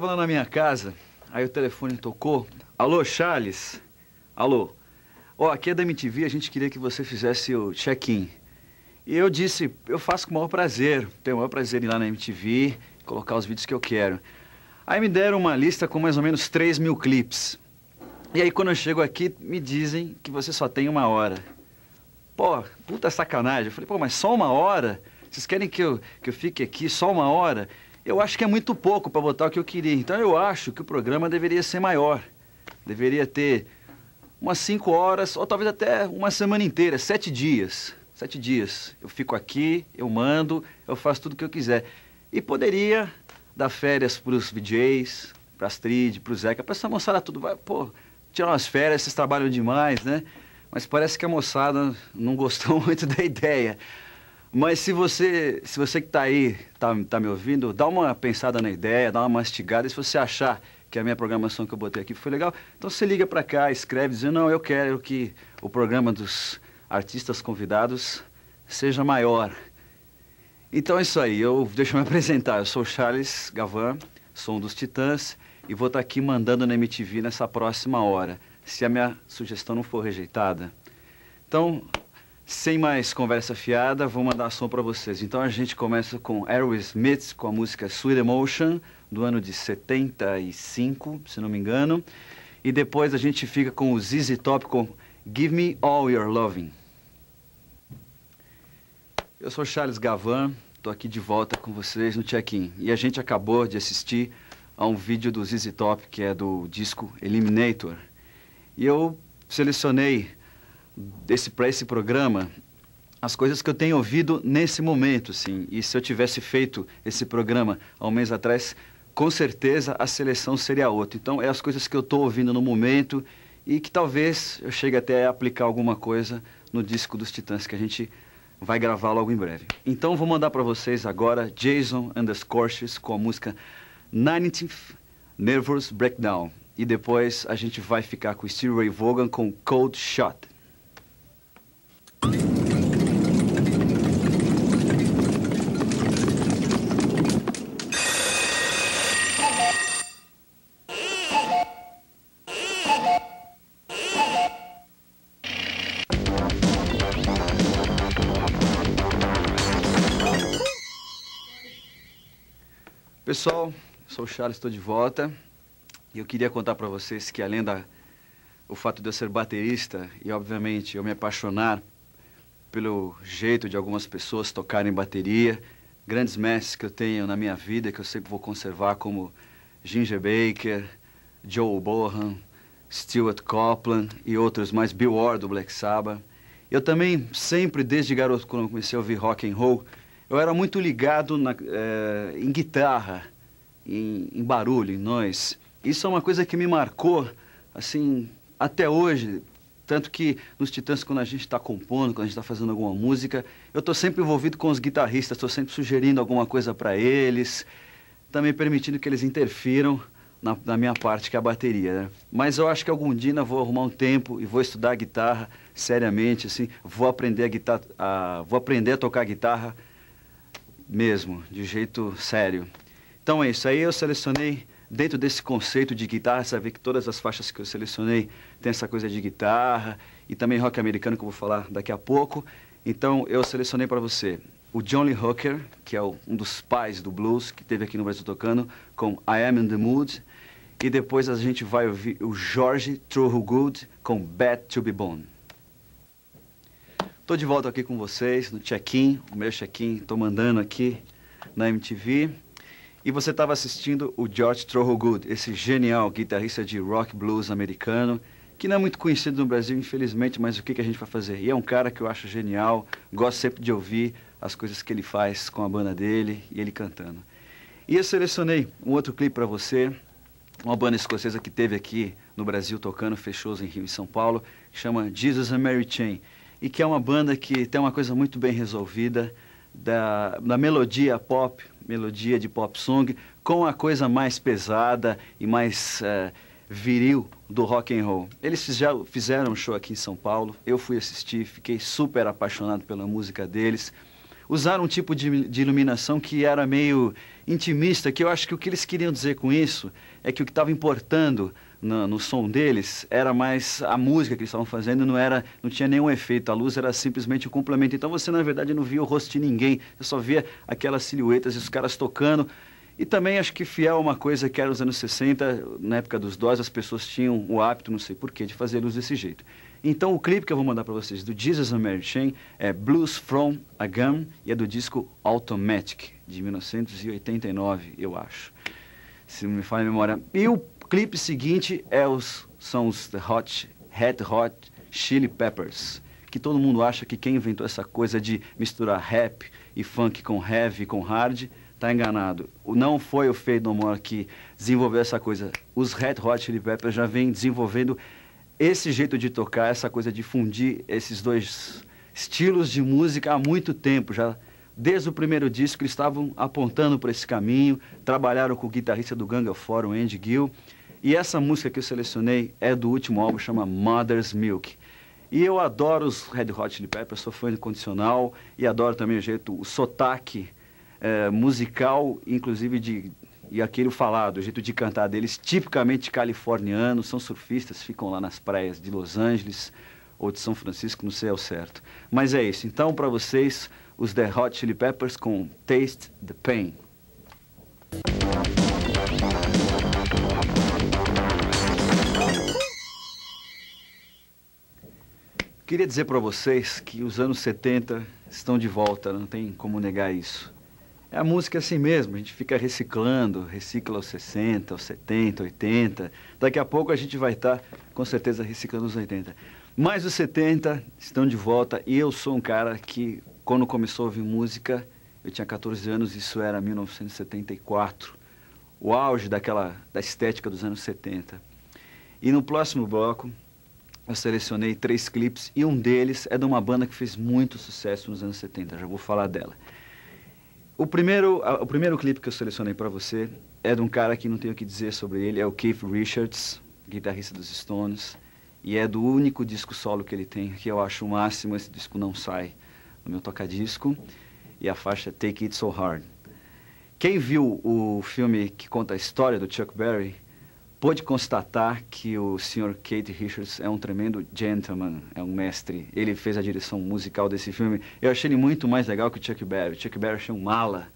tava lá na minha casa, aí o telefone tocou. Alô, Charles? Alô. Ó, oh, aqui é da MTV, a gente queria que você fizesse o check-in. E eu disse, eu faço com o maior prazer. Tenho o maior prazer em ir lá na MTV, colocar os vídeos que eu quero. Aí me deram uma lista com mais ou menos 3 mil clipes. E aí quando eu chego aqui, me dizem que você só tem uma hora. Pô, puta sacanagem. Eu falei, pô, mas só uma hora? Vocês querem que eu, que eu fique aqui só uma hora? eu acho que é muito pouco para botar o que eu queria. Então eu acho que o programa deveria ser maior. Deveria ter umas cinco horas, ou talvez até uma semana inteira, sete dias. Sete dias. Eu fico aqui, eu mando, eu faço tudo o que eu quiser. E poderia dar férias para os DJs, para Astrid, para o Zeca, para essa moçada tudo. Vai, pô, tirar umas férias, vocês trabalham demais, né? Mas parece que a moçada não gostou muito da ideia. Mas se você, se você que está aí, está tá me ouvindo, dá uma pensada na ideia, dá uma mastigada. E se você achar que a minha programação que eu botei aqui foi legal, então você liga para cá, escreve, dizendo, não, eu quero que o programa dos artistas convidados seja maior. Então é isso aí, eu, deixa eu me apresentar. Eu sou o Charles Gavan, sou um dos Titãs e vou estar tá aqui mandando na MTV nessa próxima hora, se a minha sugestão não for rejeitada. Então, sem mais conversa fiada, vou mandar som para vocês. Então a gente começa com Aerosmith, com a música Sweet Emotion, do ano de 75, se não me engano. E depois a gente fica com o ZZ Top com Give Me All Your Loving. Eu sou Charles Gavan, estou aqui de volta com vocês no check-in. E a gente acabou de assistir a um vídeo do ZZ Top, que é do disco Eliminator. E eu selecionei desse para esse programa as coisas que eu tenho ouvido nesse momento, sim. E se eu tivesse feito esse programa há um mês atrás, com certeza a seleção seria outra. Então, é as coisas que eu estou ouvindo no momento e que talvez eu chegue até a aplicar alguma coisa no disco dos Titãs que a gente vai gravar logo em breve. Então, vou mandar para vocês agora Jason and the Scorchers com a música 19th Nervous Breakdown. E depois a gente vai ficar com Steve Ray Vaughan com Cold Shot. Pessoal, sou o Charles, estou de volta. E eu queria contar para vocês que além da o fato de eu ser baterista e obviamente eu me apaixonar pelo jeito de algumas pessoas tocarem bateria, grandes mestres que eu tenho na minha vida que eu sempre vou conservar como Ginger Baker, Joe Bohan, Stuart Copeland e outros mais, Bill Ward do Black Sabbath. Eu também sempre desde garoto quando comecei a ouvir rock and roll, eu era muito ligado na, é, em guitarra, em, em barulho, em nós. Isso é uma coisa que me marcou, assim, até hoje. Tanto que nos Titãs, quando a gente está compondo, quando a gente está fazendo alguma música, eu estou sempre envolvido com os guitarristas, estou sempre sugerindo alguma coisa para eles, também permitindo que eles interfiram na, na, minha parte, que é a bateria. Né? Mas eu acho que algum dia né, eu vou arrumar um tempo e vou estudar guitarra seriamente, assim, vou aprender a guitarra, a, vou aprender a tocar guitarra mesmo, de jeito sério. Então é isso aí, eu selecionei dentro desse conceito de guitarra, você vê que todas as faixas que eu selecionei tem essa coisa de guitarra e também rock americano que eu vou falar daqui a pouco. Então eu selecionei para você o Johnny Hooker, que é o, um dos pais do blues, que teve aqui no Brasil tocando, com I Am In The Mood. E depois a gente vai ouvir o George Thorogood com Bad To Be Bone. Estou de volta aqui com vocês no check-in, o meu check-in, Estou mandando aqui na MTV. E você estava assistindo o George Thorogood, esse genial guitarrista de rock blues americano, que não é muito conhecido no Brasil, infelizmente, mas o que, que a gente vai fazer? E é um cara que eu acho genial, gosto sempre de ouvir as coisas que ele faz com a banda dele e ele cantando. E eu selecionei um outro clipe para você, uma banda escocesa que teve aqui no Brasil tocando, fechou em Rio e São Paulo, chama Jesus and Mary Chain e que é uma banda que tem uma coisa muito bem resolvida da, da melodia pop, melodia de pop song, com a coisa mais pesada e mais uh, viril do rock and roll. Eles fizeram, fizeram um show aqui em São Paulo, eu fui assistir, fiquei super apaixonado pela música deles. Usaram um tipo de, de iluminação que era meio intimista, que eu acho que o que eles queriam dizer com isso é que o que estava importando no, no, som deles era mais a música que eles estavam fazendo, não era, não tinha nenhum efeito, a luz era simplesmente o um complemento. Então você na verdade não via o rosto de ninguém, você só via aquelas silhuetas e os caras tocando. E também acho que fiel a é uma coisa que era nos anos 60, na época dos dois as pessoas tinham o hábito, não sei porquê, de fazer luz desse jeito. Então o clipe que eu vou mandar para vocês do Jesus and Mary Chain é Blues from a Gun e é do disco Automatic, de 1989, eu acho se não me falha a memória. E o clipe seguinte é os, são os Hot, Red Hot Chili Peppers, que todo mundo acha que quem inventou essa coisa de misturar rap e funk com heavy com hard está enganado. Não foi o Fade No More que desenvolveu essa coisa. Os Red Hot Chili Peppers já vem desenvolvendo esse jeito de tocar, essa coisa de fundir esses dois estilos de música há muito tempo. Já desde o primeiro disco eles estavam apontando para esse caminho, trabalharam com o guitarrista do Ganga Forum, Andy Gill. E essa música que eu selecionei é do último álbum, chama Mother's Milk. E eu adoro os Red Hot Chili Peppers, sou fã incondicional e adoro também o jeito, o sotaque é, musical, inclusive de e aquele falado, o jeito de cantar deles, tipicamente californiano, são surfistas, ficam lá nas praias de Los Angeles ou de São Francisco, não sei ao certo. Mas é isso. Então, para vocês, os The Hot Chili Peppers com Taste the Pain. Queria dizer para vocês que os anos 70 estão de volta, não tem como negar isso. É a música assim mesmo, a gente fica reciclando, recicla os 60, os 70, 80. Daqui a pouco a gente vai estar, tá, com certeza, reciclando os 80. Mas os 70 estão de volta e eu sou um cara que, quando começou a ouvir música, eu tinha 14 anos, isso era 1974. O auge daquela, da estética dos anos 70. E no próximo bloco, eu selecionei três clipes e um deles é de uma banda que fez muito sucesso nos anos 70. Já vou falar dela. O primeiro, o primeiro clipe que eu selecionei para você é de um cara que não tenho o que dizer sobre ele, é o Keith Richards, guitarrista dos Stones, e é do único disco solo que ele tem, que eu acho o máximo, esse disco não sai no meu tocadisco, e a faixa Take It So Hard. Quem viu o filme que conta a história do Chuck Berry pôde constatar que o Sr. Kate Richards é um tremendo gentleman, é um mestre. Ele fez a direção musical desse filme. Eu achei ele muito mais legal que o Chuck Berry. O Chuck Berry achei um mala.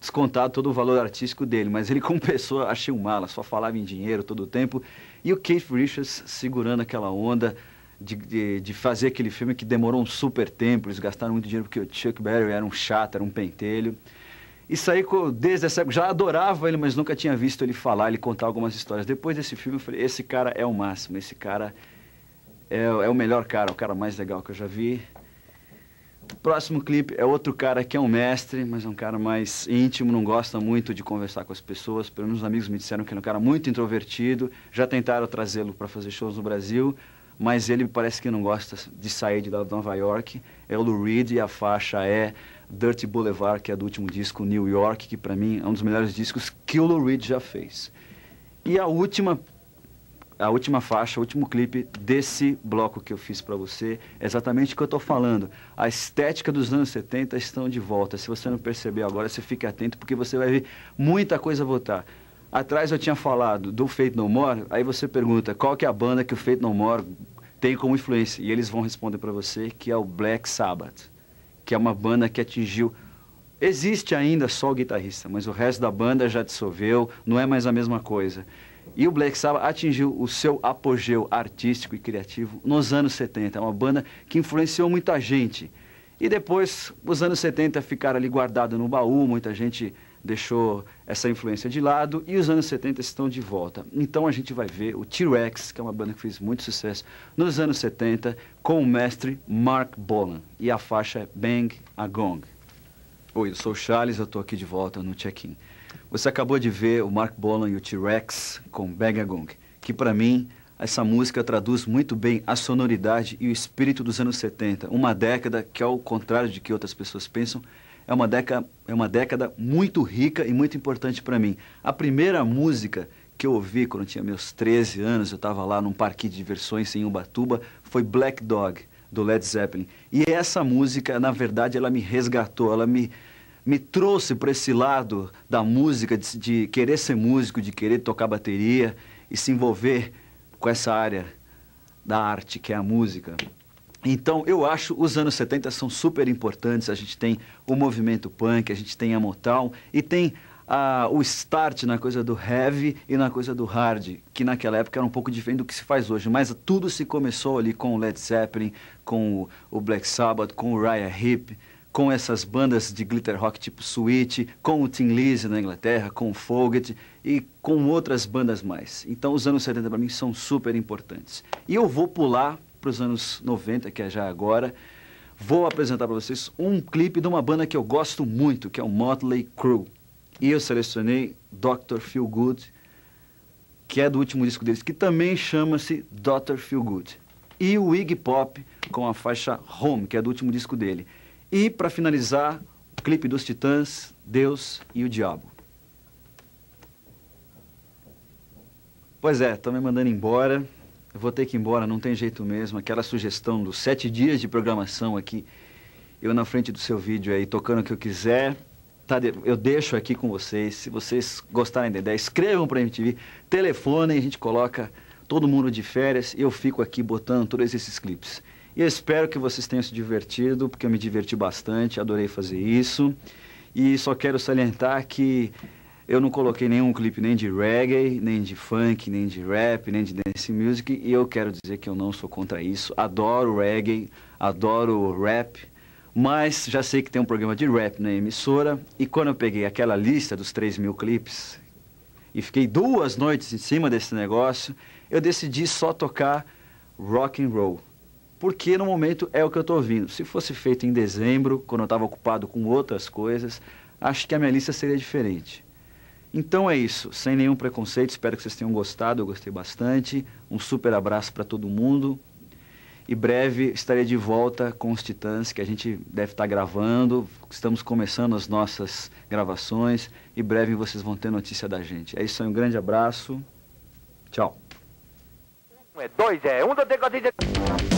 Descontado todo o valor artístico dele, mas ele como pessoa achei um mala, só falava em dinheiro todo o tempo. E o Kate Richards segurando aquela onda de, de, de fazer aquele filme que demorou um super tempo, eles gastaram muito dinheiro porque o Chuck Berry era um chato, era um pentelho. Isso aí, desde essa época, já adorava ele, mas nunca tinha visto ele falar, ele contar algumas histórias. Depois desse filme, eu falei, esse cara é o máximo, esse cara é, é o melhor cara, o cara mais legal que eu já vi. O próximo clipe é outro cara que é um mestre, mas é um cara mais íntimo, não gosta muito de conversar com as pessoas. Pelo menos os amigos me disseram que ele é um cara muito introvertido. Já tentaram trazê-lo para fazer shows no Brasil, mas ele parece que não gosta de sair de Nova York. É o Lou Reed e a faixa é Dirty Boulevard, que é do último disco New York, que para mim é um dos melhores discos que o Lou Reed já fez. E a última a última faixa, o último clipe desse bloco que eu fiz para você, é exatamente o que eu estou falando. A estética dos anos 70 estão de volta. Se você não percebeu agora, você fique atento porque você vai ver muita coisa voltar. Atrás eu tinha falado do Feito No More, aí você pergunta qual que é a banda que o Feito No More tem como influência e eles vão responder para você que é o Black Sabbath que é uma banda que atingiu. Existe ainda só o guitarrista, mas o resto da banda já dissolveu, não é mais a mesma coisa. E o Black Sabbath atingiu o seu apogeu artístico e criativo nos anos 70. É uma banda que influenciou muita gente. E depois, os anos 70 ficaram ali guardados no baú, muita gente deixou essa influência de lado e os anos 70 estão de volta. Então a gente vai ver o T-Rex, que é uma banda que fez muito sucesso nos anos 70, com o mestre Mark Bolan e a faixa é Bang a Gong. Oi, eu sou o Charles, eu estou aqui de volta no check-in. Você acabou de ver o Mark Bolan e o T-Rex com Bang a Gong, que para mim essa música traduz muito bem a sonoridade e o espírito dos anos 70, uma década que, ao contrário de que outras pessoas pensam, é uma, década, é uma década muito rica e muito importante para mim. A primeira música que eu ouvi quando eu tinha meus 13 anos, eu estava lá num parque de diversões em Ubatuba, foi Black Dog, do Led Zeppelin. E essa música, na verdade, ela me resgatou, ela me, me trouxe para esse lado da música, de, de querer ser músico, de querer tocar bateria e se envolver com essa área da arte que é a música. Então, eu acho os anos 70 são super importantes. A gente tem o movimento punk, a gente tem a Motown e tem ah, o start na coisa do heavy e na coisa do hard, que naquela época era um pouco diferente do que se faz hoje, mas tudo se começou ali com o Led Zeppelin, com o, Black Sabbath, com o Raya Hip, com essas bandas de glitter rock tipo Sweet, com o Tim Lizzy na Inglaterra, com o Fogerty e com outras bandas mais. Então os anos 70 para mim são super importantes. E eu vou pular para os anos 90, que é já agora, vou apresentar para vocês um clipe de uma banda que eu gosto muito, que é o Motley Crue. E eu selecionei Dr. Feel Good, que é do último disco deles, que também chama-se Dr. Feel Good. E o Iggy Pop com a faixa Home, que é do último disco dele. E para finalizar, o clipe dos Titãs, Deus e o Diabo. Pois é, estão me mandando embora. Eu vou ter que ir embora, não tem jeito mesmo. Aquela sugestão dos sete dias de programação aqui, eu na frente do seu vídeo aí, tocando o que eu quiser, tá eu deixo aqui com vocês. Se vocês gostarem da ideia, escrevam pra MTV, telefonem, a gente coloca todo mundo de férias e eu fico aqui botando todos esses clipes. E espero que vocês tenham se divertido, porque eu me diverti bastante, adorei fazer isso. E só quero salientar que eu não coloquei nenhum clipe nem de reggae, nem de funk, nem de rap, nem de dance music. E eu quero dizer que eu não sou contra isso. Adoro reggae, adoro rap. Mas já sei que tem um programa de rap na emissora. E quando eu peguei aquela lista dos 3 mil clipes e fiquei duas noites em cima desse negócio, eu decidi só tocar rock and roll porque no momento é o que eu estou ouvindo. Se fosse feito em dezembro, quando eu estava ocupado com outras coisas, acho que a minha lista seria diferente. Então é isso, sem nenhum preconceito, espero que vocês tenham gostado, eu gostei bastante. Um super abraço para todo mundo. E breve estarei de volta com os Titãs, que a gente deve estar tá gravando. Estamos começando as nossas gravações e breve vocês vão ter notícia da gente. É isso aí, um grande abraço. Tchau. Um é dois, é um, dois, três,